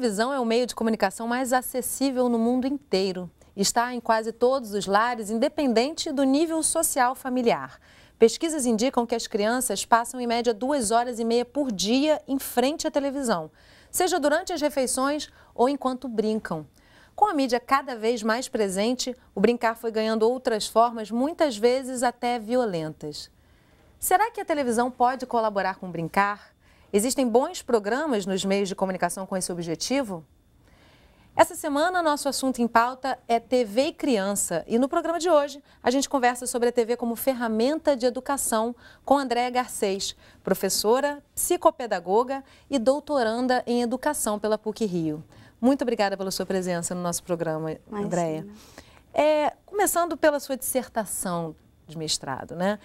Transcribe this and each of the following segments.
televisão é o meio de comunicação mais acessível no mundo inteiro. Está em quase todos os lares, independente do nível social familiar. Pesquisas indicam que as crianças passam em média duas horas e meia por dia em frente à televisão, seja durante as refeições ou enquanto brincam. Com a mídia cada vez mais presente, o brincar foi ganhando outras formas, muitas vezes até violentas. Será que a televisão pode colaborar com o brincar? Existem bons programas nos meios de comunicação com esse objetivo? Essa semana, nosso assunto em pauta é TV e criança. E no programa de hoje, a gente conversa sobre a TV como ferramenta de educação com Andréa Garcês, professora, psicopedagoga e doutoranda em educação pela PUC Rio. Muito obrigada pela sua presença no nosso programa, Andréa. É, começando pela sua dissertação de mestrado, né?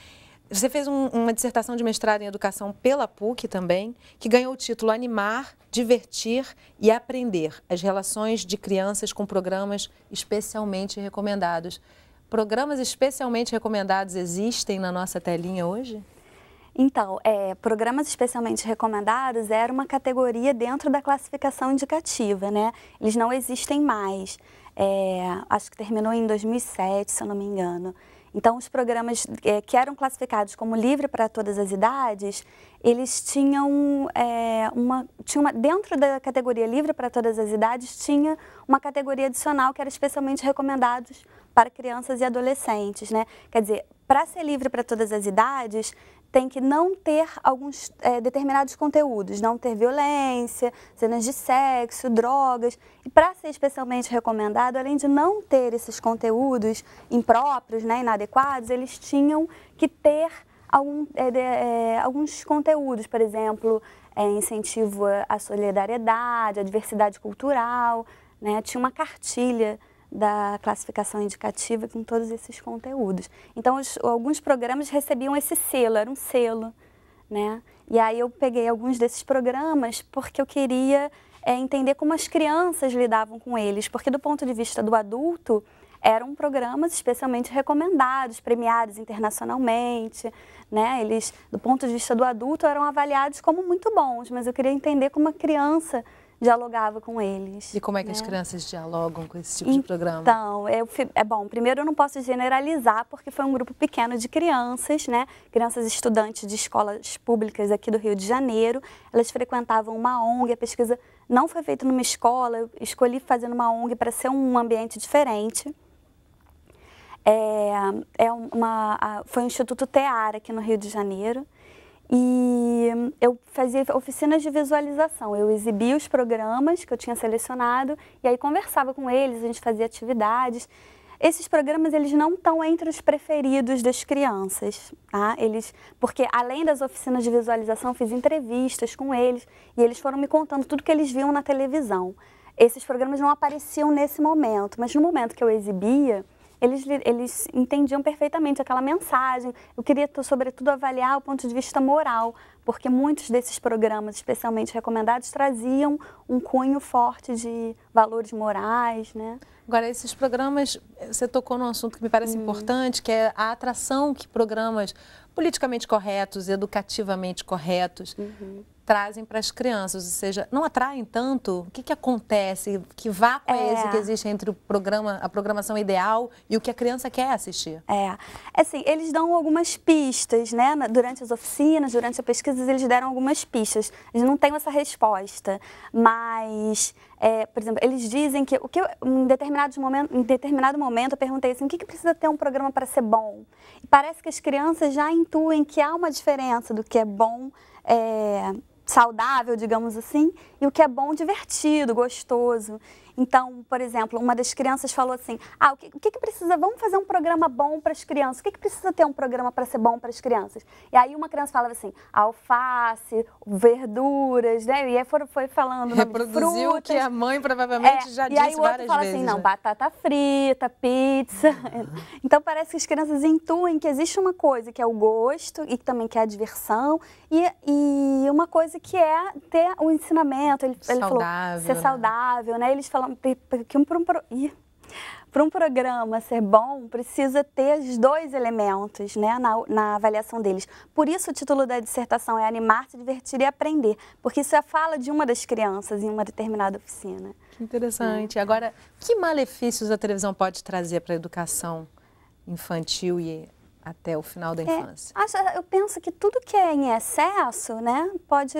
Você fez um, uma dissertação de mestrado em educação pela PUC também, que ganhou o título Animar, Divertir e Aprender as relações de crianças com programas especialmente recomendados. Programas especialmente recomendados existem na nossa telinha hoje? Então, é, programas especialmente recomendados era uma categoria dentro da classificação indicativa, né? Eles não existem mais. É, acho que terminou em 2007, se eu não me engano. Então, os programas é, que eram classificados como livre para todas as idades, eles tinham é, uma, tinha uma... Dentro da categoria livre para todas as idades, tinha uma categoria adicional que era especialmente recomendados para crianças e adolescentes, né? Quer dizer, para ser livre para todas as idades, tem que não ter alguns é, determinados conteúdos, não ter violência, cenas de sexo, drogas. E para ser especialmente recomendado, além de não ter esses conteúdos impróprios, né, inadequados, eles tinham que ter algum, é, de, é, alguns conteúdos, por exemplo, é, incentivo à solidariedade, à diversidade cultural, né, tinha uma cartilha da classificação indicativa com todos esses conteúdos. Então, os, alguns programas recebiam esse selo, era um selo, né? E aí eu peguei alguns desses programas porque eu queria é, entender como as crianças lidavam com eles, porque do ponto de vista do adulto, eram programas especialmente recomendados, premiados internacionalmente, né? Eles, do ponto de vista do adulto, eram avaliados como muito bons, mas eu queria entender como a criança dialogava com eles. E como é que né? as crianças dialogam com esse tipo então, de programa? Então, é bom, primeiro eu não posso generalizar, porque foi um grupo pequeno de crianças, né? Crianças estudantes de escolas públicas aqui do Rio de Janeiro. Elas frequentavam uma ONG, a pesquisa não foi feita numa escola, eu escolhi fazer numa ONG para ser um ambiente diferente. É, é uma, foi o Instituto Teara aqui no Rio de Janeiro. E hum, eu fazia oficinas de visualização. Eu exibia os programas que eu tinha selecionado e aí conversava com eles, a gente fazia atividades. Esses programas eles não estão entre os preferidos das crianças, tá? Eles, porque além das oficinas de visualização, fiz entrevistas com eles e eles foram me contando tudo que eles viam na televisão. Esses programas não apareciam nesse momento, mas no momento que eu exibia, eles, eles entendiam perfeitamente aquela mensagem. Eu queria, sobretudo, avaliar o ponto de vista moral, porque muitos desses programas, especialmente recomendados, traziam um cunho forte de valores morais, né? Agora, esses programas, eh, você tocou num assunto que me parece hum. importante, que é a atração que programas politicamente corretos, educativamente corretos, uhum trazem para as crianças, ou seja, não atraem tanto? O que, que acontece? Que vácuo é. é esse que existe entre o programa, a programação ideal e o que a criança quer assistir? É, assim, eles dão algumas pistas, né? Durante as oficinas, durante as pesquisas, eles deram algumas pistas. Eles não têm essa resposta, mas é, por exemplo, eles dizem que o que eu, em, determinado momento, em determinado momento eu perguntei assim, o que, que precisa ter um programa para ser bom? E parece que as crianças já intuem que há uma diferença do que é bom é, saudável, digamos assim, e o que é bom, divertido, gostoso. Então, por exemplo, uma das crianças falou assim: ah, o que, o que, que precisa? Vamos fazer um programa bom para as crianças. O que, que precisa ter um programa para ser bom para as crianças? E aí uma criança falava assim: alface, verduras, né? E aí foi, foi falando. Reproduziu frutas, que a mãe provavelmente é, já disse várias vezes. E aí o outro fala assim, vezes, assim: não, né? batata frita, pizza. Ah. então parece que as crianças intuem que existe uma coisa que é o gosto e também que é a diversão e, e uma coisa que é ter o um ensinamento. Ele, saudável, ele falou ser saudável, né? né? Eles falam que um, um, para um programa ser bom, precisa ter os dois elementos né, na, na, avaliação deles. Por isso, o título da dissertação é Animar, se divertir e aprender, porque isso é a fala de uma das crianças em uma determinada oficina. Que interessante. Né? Agora, que malefícios a televisão pode trazer para a educação infantil e até o final da é, infância? É, eu penso que tudo que é em excesso né, pode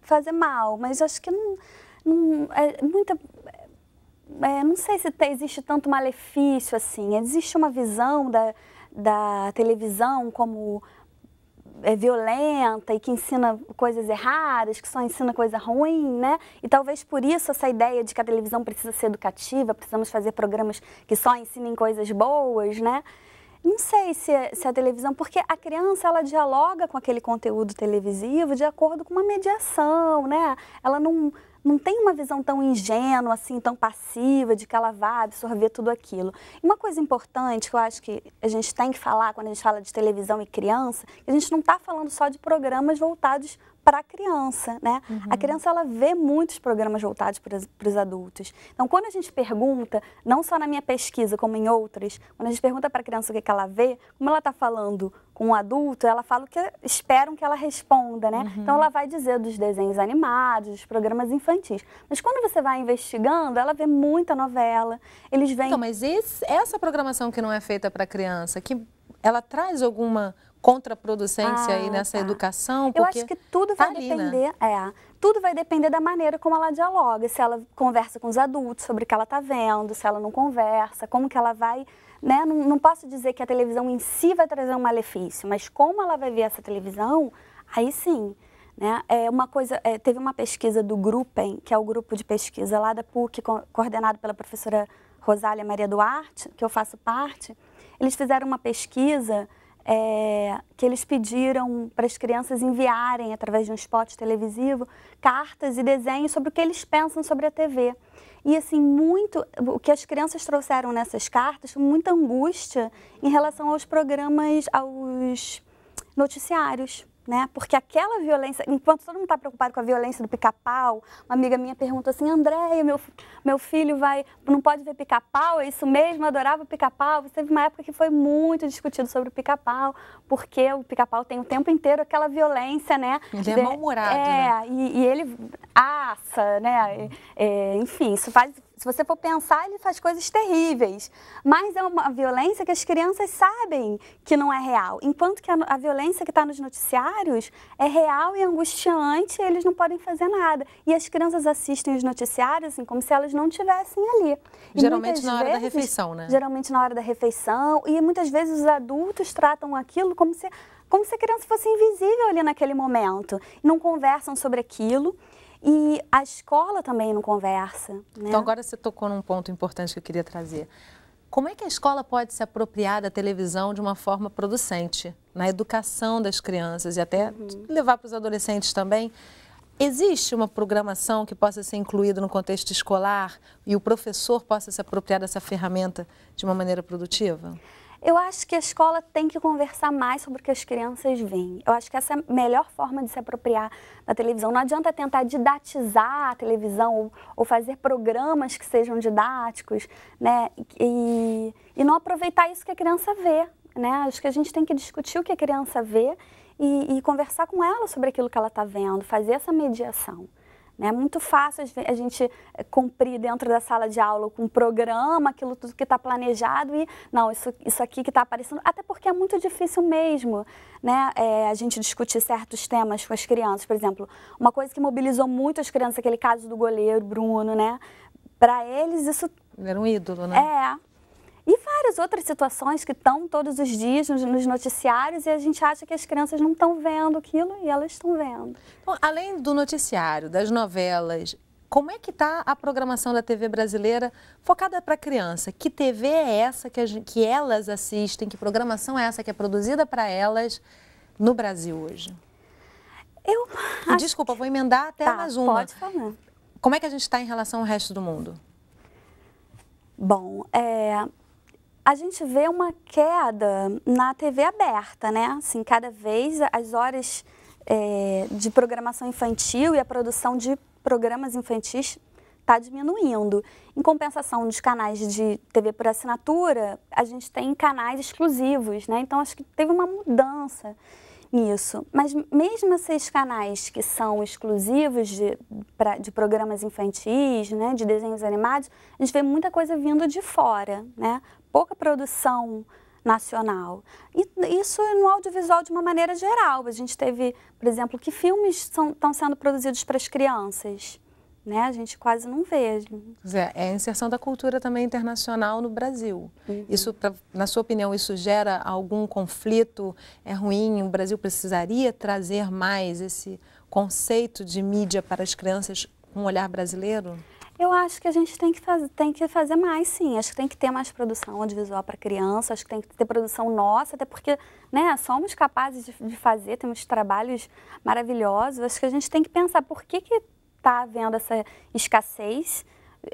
fazer mal, mas acho que não, não é muita é, não sei se tem, existe tanto malefício assim. Existe uma visão da, da televisão como é violenta e que ensina coisas erradas, que só ensina coisa ruim, né? E talvez por isso essa ideia de que a televisão precisa ser educativa, precisamos fazer programas que só ensinem coisas boas, né? Não sei se, se a televisão, porque a criança ela dialoga com aquele conteúdo televisivo de acordo com uma mediação, né? Ela não não tem uma visão tão ingênua, assim, tão passiva de que ela vai absorver tudo aquilo. E uma coisa importante que eu acho que a gente tem que falar quando a gente fala de televisão e criança, a gente não está falando só de programas voltados para a criança, né? Uhum. A criança ela vê muitos programas voltados para os adultos. Então, quando a gente pergunta, não só na minha pesquisa como em outras, quando a gente pergunta para a criança o que, que ela vê, como ela está falando com um adulto, ela fala o que esperam que ela responda, né? Uhum. Então ela vai dizer dos desenhos animados, dos programas infantis. Mas quando você vai investigando, ela vê muita novela, eles vêm... Então, mas esse, essa programação que não é feita para criança, que ela traz alguma contraproducência ah, aí nessa tá. educação? Porque Eu acho que tudo tá vai ali, né? depender... Né? É, tudo vai depender da maneira como ela dialoga, se ela conversa com os adultos sobre o que ela está vendo, se ela não conversa, como que ela vai né? Não, não posso dizer que a televisão em si vai trazer um malefício, mas como ela vai ver essa televisão, aí sim. Né? É uma coisa, é, teve uma pesquisa do Grupen, que é o grupo de pesquisa lá da PUC, coordenado pela professora Rosália Maria Duarte, que eu faço parte. Eles fizeram uma pesquisa é, que eles pediram para as crianças enviarem, através de um spot televisivo, cartas e desenhos sobre o que eles pensam sobre a TV. E assim, muito o que as crianças trouxeram nessas cartas foi muita angústia em relação aos programas, aos noticiários. Né? Porque aquela violência, enquanto todo mundo está preocupado com a violência do pica-pau, uma amiga minha perguntou assim, Andréia, meu, meu filho vai, não pode ver pica-pau, é isso mesmo, adorava pica-pau. teve uma época que foi muito discutido sobre o pica-pau, porque o pica-pau tem o tempo inteiro aquela violência, né? Ele é mal-humorado, É, né? e, e, ele assa, né? É, enfim, isso faz se você for pensar, ele faz coisas terríveis. Mas é uma violência que as crianças sabem que não é real. Enquanto que a, a violência que está nos noticiários é real e angustiante, e eles não podem fazer nada. E as crianças assistem os noticiários assim, como se elas não estivessem ali. E geralmente na hora vezes, da refeição, né? Geralmente na hora da refeição. E muitas vezes os adultos tratam aquilo como se como se a criança fosse invisível ali naquele momento. Não conversam sobre aquilo. E a escola também não conversa. Né? Então, agora você tocou num ponto importante que eu queria trazer. Como é que a escola pode se apropriar da televisão de uma forma producente, na educação das crianças e até uhum. levar para os adolescentes também? Existe uma programação que possa ser incluída no contexto escolar e o professor possa se apropriar dessa ferramenta de uma maneira produtiva? Eu acho que a escola tem que conversar mais sobre o que as crianças veem. Eu acho que essa é a melhor forma de se apropriar da televisão. Não adianta tentar didatizar a televisão ou, ou fazer programas que sejam didáticos, né? E, e não aproveitar isso que a criança vê, né? Acho que a gente tem que discutir o que a criança vê e, e conversar com ela sobre aquilo que ela está vendo, fazer essa mediação. Né? É muito fácil a gente eh, cumprir dentro da sala de aula com um programa, aquilo tudo que está planejado e, não, isso, isso aqui que está aparecendo, até porque é muito difícil mesmo, né? É, a gente discutir certos temas com as crianças, por exemplo, uma coisa que mobilizou muito as crianças, aquele caso do goleiro Bruno, né? Para eles isso... Era um ídolo, né? É, e várias outras situações que estão todos os dias nos, nos noticiários e a gente acha que as crianças não estão vendo aquilo e elas estão vendo. Bom, então, além do noticiário, das novelas, como é que está a programação da TV brasileira focada para criança? Que TV é essa que, que elas assistem? Que programação é essa que é produzida para elas no Brasil hoje? Eu. Desculpa, vou emendar até tá, mais uma. Pode falar. Como é que a gente está em relação ao resto do mundo? Bom, é, a gente vê uma queda na TV aberta, né? Assim, cada vez as horas é, de programação infantil e a produção de programas infantis está diminuindo. Em compensação dos canais de TV por assinatura, a gente tem canais exclusivos, né? Então acho que teve uma mudança nisso. Mas mesmo esses canais que são exclusivos de, pra, de programas infantis, né, de desenhos animados, a gente vê muita coisa vindo de fora, né? pouca produção nacional. E isso no audiovisual de uma maneira geral. A gente teve, por exemplo, que filmes estão sendo produzidos para as crianças? Né? A gente quase não vê. Zé, é a inserção da cultura também internacional no Brasil. Uhum. Isso, na sua opinião, isso gera algum conflito? É ruim? O Brasil precisaria trazer mais esse conceito de mídia para as crianças com um olhar brasileiro? Eu acho que a gente tem que, faz, tem que fazer mais, sim. Acho que tem que ter mais produção audiovisual para criança, acho que tem que ter produção nossa, até porque né, somos capazes de, de fazer, temos trabalhos maravilhosos. Acho que a gente tem que pensar por que está havendo essa escassez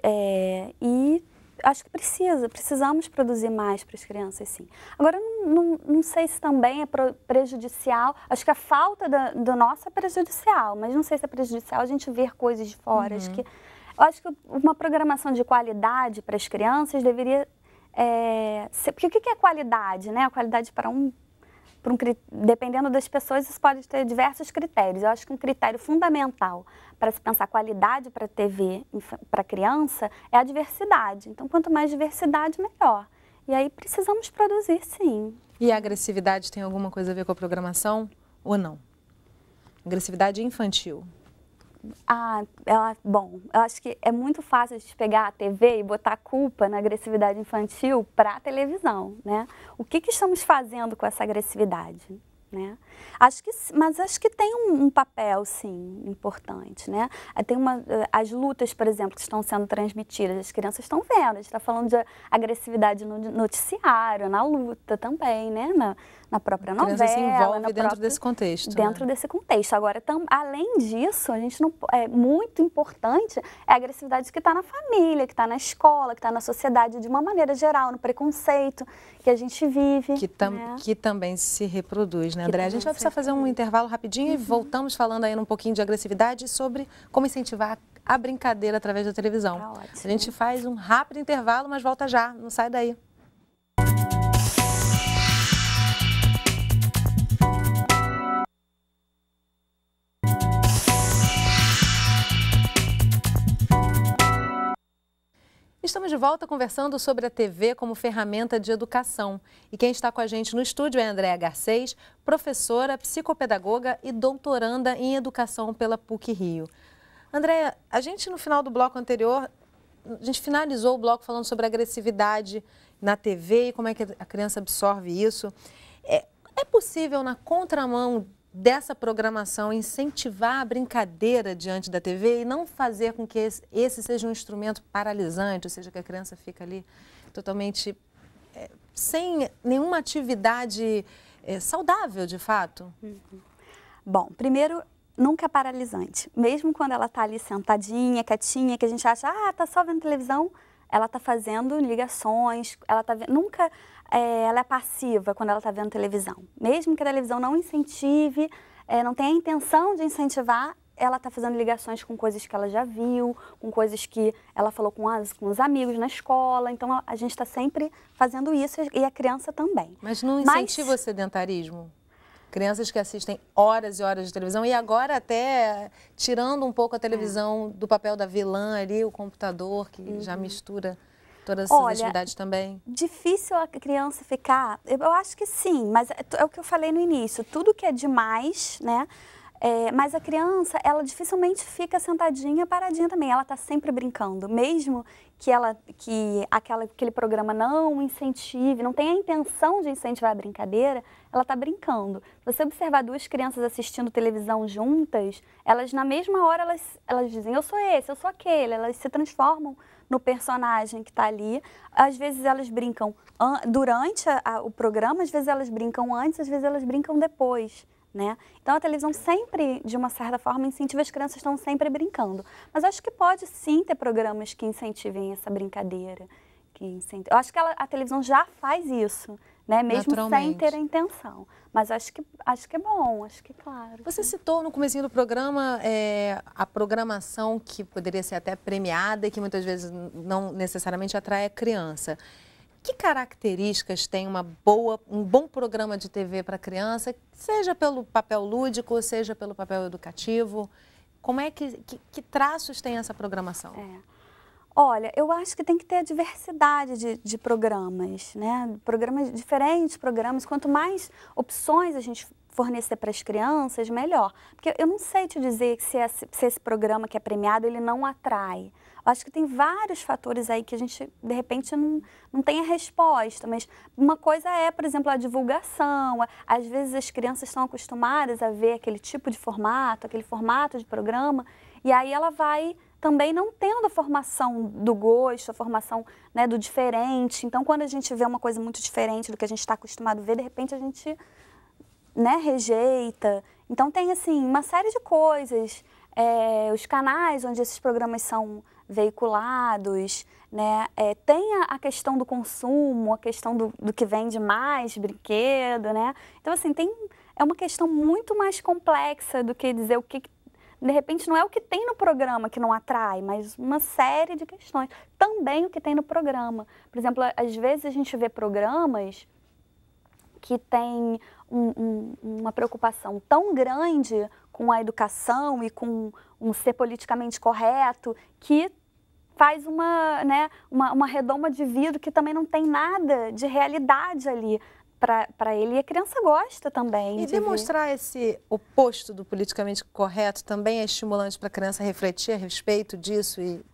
é, e acho que precisa, precisamos produzir mais para as crianças, sim. Agora, não, não, não, sei se também é prejudicial, acho que a falta da, do nosso é prejudicial, mas não sei se é prejudicial a gente ver coisas de fora, uhum. acho que eu acho que uma programação de qualidade para as crianças deveria é, ser, porque o que é qualidade, né? A qualidade para um, para um, dependendo das pessoas, isso pode ter diversos critérios. Eu acho que um critério fundamental para se pensar qualidade para TV para criança é a diversidade. Então, quanto mais diversidade, melhor. E aí precisamos produzir, sim. E a agressividade tem alguma coisa a ver com a programação ou não? Agressividade infantil ah, ela, bom, eu acho que é muito fácil a gente pegar a TV e botar a culpa na agressividade infantil para a televisão, né? O que, que estamos fazendo com essa agressividade? Né? Acho que, mas acho que tem um, um, papel, sim, importante. Né? Tem uma, eh, as lutas, por exemplo, que estão sendo transmitidas, as crianças estão vendo, a gente está falando de agressividade no noticiário, na luta também, né? Na, na própria novela. A se envolve dentro próprio, desse contexto. Dentro né? desse contexto. Agora, tam, além disso, a gente não é muito importante é a agressividade que está na família, que está na escola, que está na sociedade de uma maneira geral, no preconceito que a gente vive. Que, tam, né? que também se reproduz, né, André? A gente vai precisar fazer um intervalo rapidinho uhum. e voltamos falando ainda um pouquinho de agressividade e sobre como incentivar a brincadeira através da televisão. Tá a gente faz um rápido intervalo, mas volta já, não sai daí. Estamos de volta conversando sobre a TV como ferramenta de educação. E quem está com a gente no estúdio é Andréa Garcês, professora, psicopedagoga e doutoranda em educação pela PUC Rio. Andréa, a gente no final do bloco anterior, a gente finalizou o bloco falando sobre agressividade na TV e como é que a criança absorve isso. É, é possível, na contramão dessa programação, incentivar a brincadeira diante da TV e não fazer com que esse, seja um instrumento paralisante, ou seja, que a criança fica ali totalmente é, sem nenhuma atividade é, saudável, de fato? Uhum. Bom, primeiro, nunca é paralisante. Mesmo quando ela está ali sentadinha, quietinha, que a gente acha, ah, tá só vendo televisão, ela está fazendo ligações, ela está nunca é, ela é passiva quando ela está vendo televisão. Mesmo que a televisão não incentive, é, não tenha a intenção de incentivar, ela está fazendo ligações com coisas que ela já viu, com coisas que ela falou com, as, com os amigos na escola. Então, a, gente está sempre fazendo isso e a criança também. Mas não incentiva Mas... o sedentarismo? Crianças que assistem horas e horas de televisão e agora até tirando um pouco a televisão é. do papel da vilã ali, o computador que uhum. já mistura toda a sensibilidade também? Difícil a criança ficar? Eu, eu acho que sim, mas é, é, o que eu falei no início. Tudo que é demais, né? É, mas a criança, ela dificilmente fica sentadinha, paradinha também. Ela está sempre brincando, mesmo que ela, que aquela, aquele programa não incentive, não tenha a intenção de incentivar a brincadeira, ela está brincando. você observar duas crianças assistindo televisão juntas, elas na mesma hora elas, elas dizem eu sou esse, eu sou aquele, elas se transformam no personagem que está ali. Às vezes elas brincam durante a, a, o programa, às vezes elas brincam antes, às vezes elas brincam depois. Né? Então a televisão sempre, de uma certa forma, incentiva as crianças estão sempre brincando. Mas acho que pode sim ter programas que incentivem essa brincadeira. Que incentivem. Eu acho que ela, a televisão já faz isso né? Mesmo sem ter a intenção. Mas acho que, acho que é bom, acho que é claro. Você citou no começo do programa é, a programação que poderia ser até premiada e que muitas vezes não necessariamente atrai a criança. Que características tem uma boa, um bom programa de TV para criança, seja pelo papel lúdico, seja pelo papel educativo? Como é que, que, que traços tem essa programação? É. Olha, eu acho que tem que ter a diversidade de, de programas, né? Programas diferentes, programas. Quanto mais opções a gente fornecer para as crianças, melhor. Porque eu não sei te dizer se esse, se esse programa que é premiado, ele não atrai. Eu acho que tem vários fatores aí que a gente, de repente, não, não tem a resposta. Mas uma coisa é, por exemplo, a divulgação. Às vezes as crianças estão acostumadas a ver aquele tipo de formato, aquele formato de programa, e aí ela vai também não tendo a formação do gosto, a formação né, do diferente. Então, quando a gente vê uma coisa muito diferente do que a gente está acostumado a ver, de repente a gente né, rejeita. Então, tem assim uma série de coisas. É, os canais onde esses programas são veiculados, né? É, tem a, a, questão do consumo, a questão do, do, que vende mais brinquedo, né? Então, assim, tem, é uma questão muito mais complexa do que dizer o que, que de repente não é o que tem no programa que não atrai, mas uma série de questões. Também o que tem no programa. Por exemplo, às vezes a gente vê programas que tem um, um, uma preocupação tão grande com a educação e com um ser politicamente correto que faz uma, né, uma, uma redoma de vidro que também não tem nada de realidade ali para ele e a criança gosta também. E de demonstrar ver. esse oposto do politicamente correto também é estimulante para a criança refletir a respeito disso e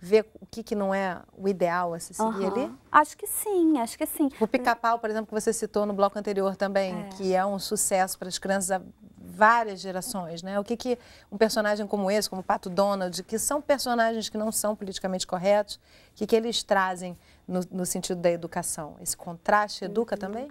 ver o que, que não é o ideal a se seguir uhum. ali? Acho que sim, acho que sim. O pica-pau, por exemplo, que você citou no bloco anterior também, é. que é um sucesso para as crianças há várias gerações, né? O que, que um personagem como esse, como o Pato Donald, que são personagens que não são politicamente corretos, o que, que eles trazem no, no sentido da educação? Esse contraste educa uhum. também?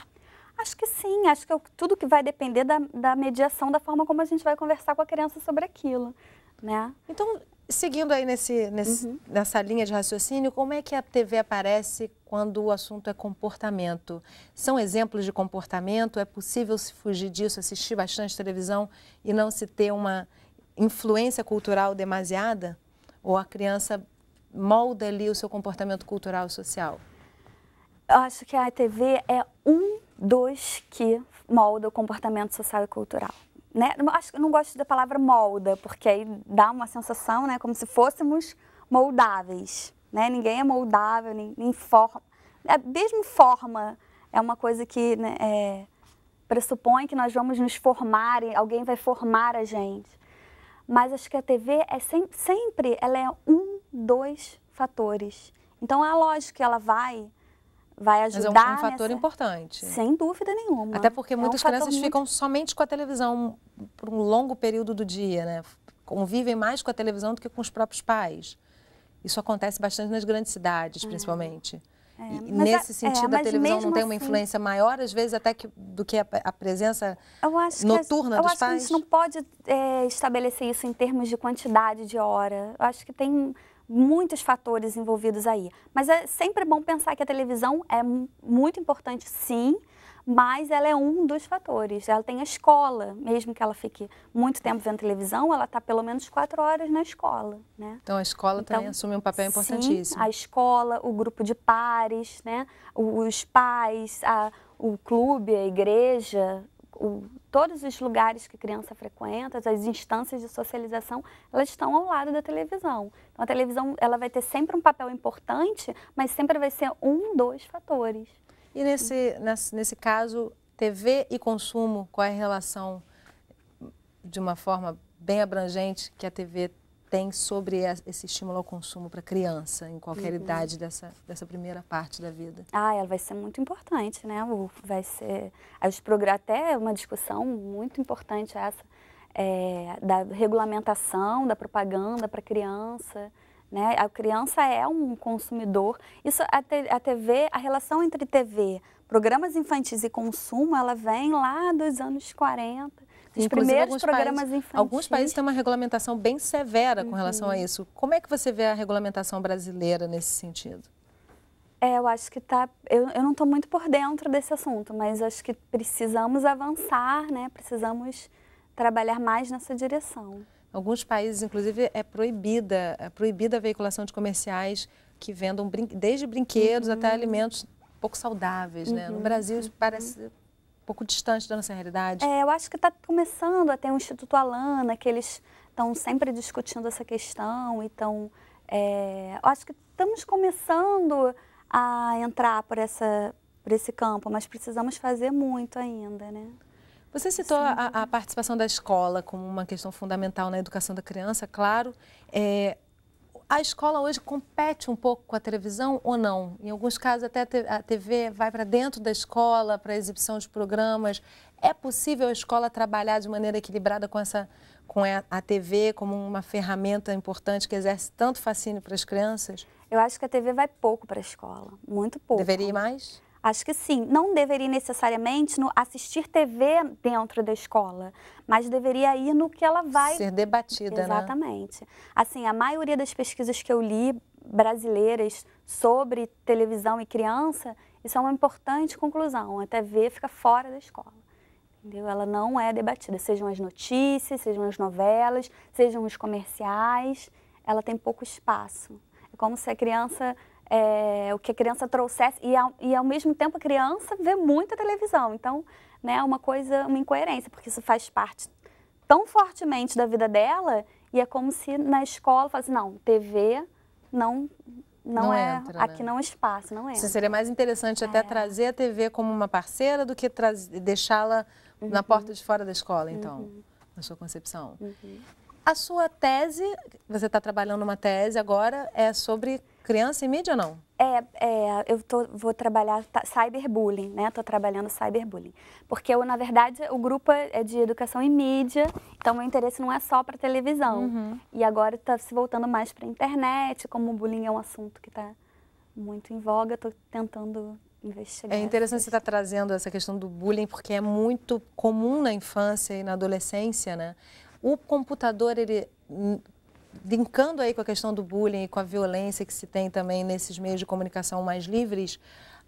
Acho que sim, acho é que tudo que vai depender da, da mediação, da forma como a gente vai conversar com a criança sobre aquilo, né? Então, seguindo aí nesse, nesse uhum. nessa linha de raciocínio, como é que a TV aparece quando o assunto é comportamento? São exemplos de comportamento? É possível se fugir disso, assistir bastante televisão e não se ter uma influência cultural demasiada? Ou a criança molda ali o seu comportamento cultural e social? Eu acho que a TV é um dos que molda o comportamento social e cultural. Né? Acho que não gosto da palavra molda, porque aí dá uma sensação, né, como se fôssemos moldáveis, né? Ninguém é moldável, nem, nem forma. É, mesmo forma é uma coisa que né, é, pressupõe que nós vamos nos formar, e alguém vai formar a gente. Mas acho que a TV é sempre, sempre ela é um, dois fatores. Então é lógico que ela vai vai ajudar. Mas é um, um fator nessa... importante. Sem dúvida nenhuma. Até porque é muitas um crianças muito... ficam somente com a televisão por um longo período do dia, né? Convivem mais com a televisão do que com os próprios pais. Isso acontece bastante nas grandes cidades, é. principalmente. É, nesse é, sentido, é, a televisão não tem uma assim influência maior, às vezes, até que, do que a, a presença noturna que, dos pais? Eu acho pais. que a gente não pode é, estabelecer isso em termos de quantidade de hora. Eu acho que tem muitos fatores envolvidos aí. Mas é sempre bom pensar que a televisão é muito importante, sim, mas ela é um dos fatores. Ela tem a escola, mesmo que ela fique muito tempo vendo televisão, ela está pelo menos quatro horas na escola, né? Então a escola então, também assume um papel importantíssimo. Sim, a escola, o grupo de pares, né? Os pais, a, o clube, a igreja, o, todos os lugares que a criança frequenta, as instâncias de socialização, elas estão ao lado da televisão. Então a televisão ela vai ter sempre um papel importante, mas sempre vai ser um, dois fatores. E nesse, nesse, nesse caso, TV e consumo, qual é a relação de uma forma bem abrangente que a TV tem sobre esse estímulo ao consumo para criança, em qualquer uhum. idade dessa, dessa primeira parte da vida? Ah, ela vai ser muito importante, né? Vai ser até uma discussão muito importante essa é, da regulamentação, da propaganda para criança. Né? A criança é um consumidor. Isso a, te, a TV, a relação entre TV, programas infantis e consumo, ela vem lá dos anos 40 os primeiros programas países, infantis. Alguns países têm uma regulamentação bem severa com relação a uhum. isso. Como é que você vê a regulamentação brasileira nesse sentido? É, eu acho que tá. Eu, eu não estou muito por dentro desse assunto, mas acho que precisamos avançar, né? Precisamos trabalhar mais nessa direção. Alguns países, inclusive, é proibida, é proibida a veiculação de comerciais que vendam brin desde brinquedos uhum. até alimentos pouco saudáveis, uhum. né? No uhum. Brasil uhum. parece um pouco distante da nossa realidade? É, eu acho que está começando a ter o um Instituto Alana, que eles estão sempre discutindo essa questão, então é, eu acho que estamos começando a entrar por, essa, por esse campo, mas precisamos fazer muito ainda, né? Você citou a, a, participação da escola como uma questão fundamental na educação da criança, claro. É, a escola hoje compete um pouco com a televisão ou não? Em alguns casos, até a TV vai para dentro da escola, para exibição de programas. É possível a escola trabalhar de maneira equilibrada com, essa, com a TV como uma ferramenta importante que exerce tanto fascínio para as crianças? Eu acho que a TV vai pouco para a escola, muito pouco. Deveria ir mais? Acho que sim. Não deveria necessariamente no assistir TV dentro da escola, mas deveria ir no que ela vai. Ser debatida, né? Exatamente. Né? Assim, a maioria das pesquisas que eu li brasileiras sobre televisão e criança, isso é uma importante conclusão. A TV fica fora da escola. Entendeu? Ela não é debatida. Sejam as notícias, sejam as novelas, sejam os comerciais, ela tem pouco espaço. É como se a criança é, o que a criança trouxesse. E ao, e ao mesmo tempo a criança vê muita televisão. Então, né, é uma coisa, uma incoerência, porque isso faz parte tão fortemente da vida dela e é como se na escola falasse, não, TV não não, não é entra, aqui né? não é espaço, não é. Isso seria mais interessante é. até trazer a TV como uma parceira do que deixá-la uhum. na porta de fora da escola, então, uhum. na sua concepção. Uhum. A sua tese, você está trabalhando uma tese agora, é sobre criança e mídia ou não? É, é eu tô, vou trabalhar tá, cyberbullying, né? Estou trabalhando cyberbullying. Porque, eu, na verdade, o grupo é, é de educação e mídia, então meu interesse não é só para televisão. Uhum. E agora está se voltando mais para a internet, como o bullying é um assunto que está muito em voga, estou tentando investigar. É interessante você estar tá trazendo essa questão do bullying, porque é muito comum na infância e na adolescência, né? O computador, ele hum, linkando aí com a questão do bullying e com a violência que se tem também nesses meios de comunicação mais livres,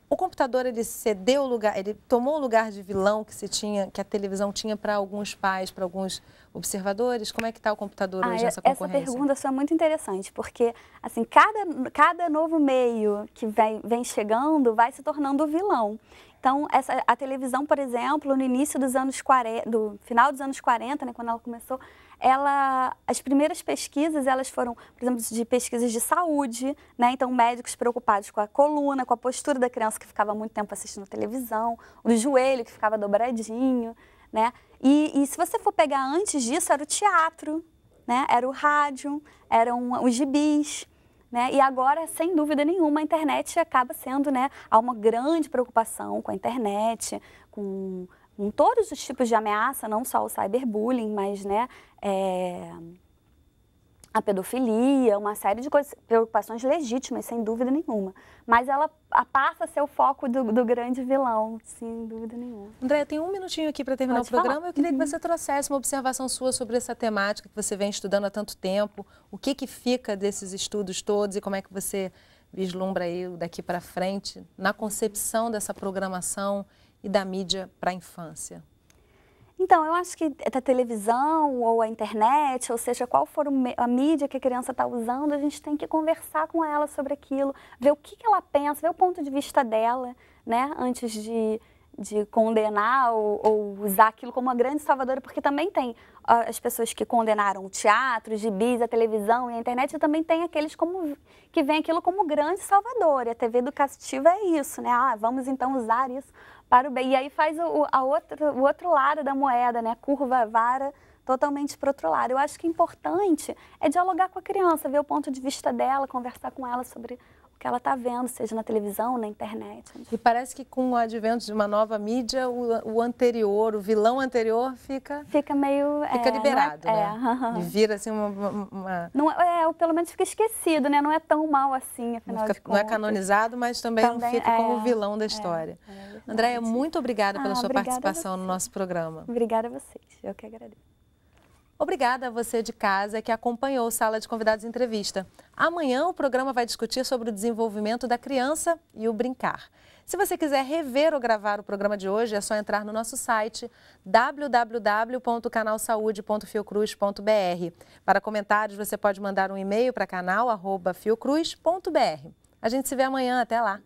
o computador ele cedeu o lugar, ele tomou o lugar de vilão que se tinha, que a televisão tinha para alguns pais, para alguns observadores. Como é que está o computador hoje ah, é, nessa concorrência? Essa pergunta é muito interessante, porque assim cada, cada novo meio que vem, vem chegando vai se tornando vilão. Então, essa, a televisão, por exemplo, no início dos anos 40, do final dos anos 40, né, quando ela começou, ela, as primeiras pesquisas elas foram, por exemplo, de pesquisas de saúde, né? Então médicos preocupados com a coluna, com a postura da criança que ficava muito tempo assistindo televisão, o joelho que ficava dobradinho, né? E, e se você for pegar antes disso era o teatro, né? Era o rádio, eram os gibis. Né? E agora, sem dúvida nenhuma, a internet acaba sendo, né? Há uma grande preocupação com a internet, com com todos os tipos de ameaça, não só o cyberbullying, mas né, é, a pedofilia, uma série de coisas, preocupações legítimas, sem dúvida nenhuma. Mas ela passa a ser o foco do, do grande vilão, sem dúvida nenhuma. Andréia, tem um minutinho aqui para terminar Pode o programa. Falar. Eu queria uhum. que você trouxesse uma observação sua sobre essa temática que você vem estudando há tanto tempo. O que, que fica desses estudos todos e como é que você vislumbra aí daqui para frente na concepção dessa programação e da mídia para a infância? Então, eu acho que é a televisão ou a internet, ou seja, qual for a mídia que a criança está usando, a gente tem que conversar com ela sobre aquilo, ver o que, que ela pensa, ver o ponto de vista dela, né, antes de de condenar ou, ou, usar aquilo como uma grande salvadora, porque também tem as pessoas que condenaram o teatro, os gibis, a televisão e a internet, e também tem aqueles como, que veem aquilo como grande salvador. E a TV educativa é isso, né? Ah, vamos então usar isso para o bem. E aí faz o, a outro o outro lado da moeda, né? Curva, vara, totalmente para outro lado. Eu acho que é importante é dialogar com a criança, ver o ponto de vista dela, conversar com ela sobre que ela está vendo, seja na televisão, na internet. E parece que com o advento de uma nova mídia, o, o anterior, o vilão anterior fica... Fica meio... Fica é, liberado, é, né? É, uh -huh. Vira assim uma... uma... Não, é, é, ou pelo menos fica esquecido, né? Não é tão mal assim, afinal não, fica, não é canonizado, mas também, também não fica é, como vilão da é, história. É, Andréia, muito obrigada pela ah, sua obrigada participação no nosso programa. Obrigada a vocês, eu que agradeço. Obrigada a você de casa que acompanhou Sala de Convidados Entrevista. Amanhã o programa vai discutir sobre o desenvolvimento da criança e o brincar. Se você quiser rever ou gravar o programa de hoje, é só entrar no nosso site www.canalsaude.fiocruz.br. Para comentários, você pode mandar um e-mail para canal@fiocruz.br. A gente se vê amanhã, até lá.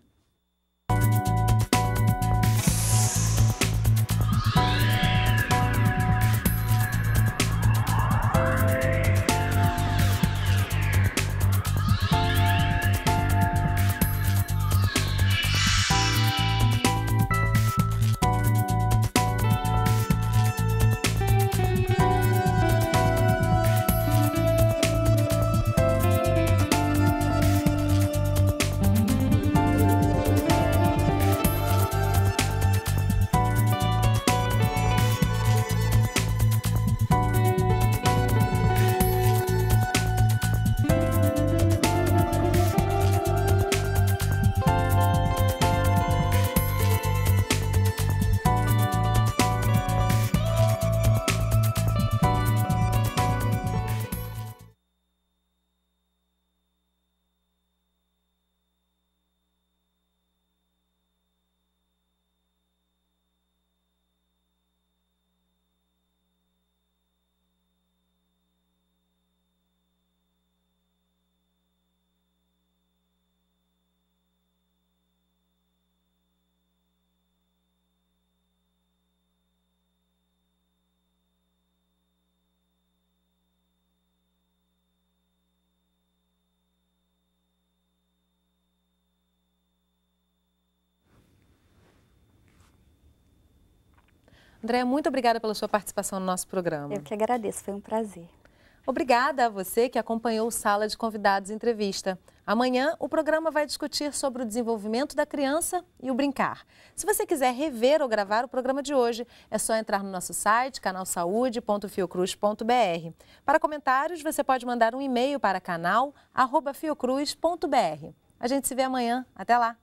Andréia, muito obrigada pela sua participação no nosso programa. Eu que agradeço, foi um prazer. Obrigada a você que acompanhou o Sala de Convidados Entrevista. Amanhã, o programa vai discutir sobre o desenvolvimento da criança e o brincar. Se você quiser rever ou gravar o programa de hoje, é só entrar no nosso site, canalsaude.fiocruz.br. Para comentários, você pode mandar um e-mail para canal.fiocruz.br. A gente se vê amanhã. Até lá!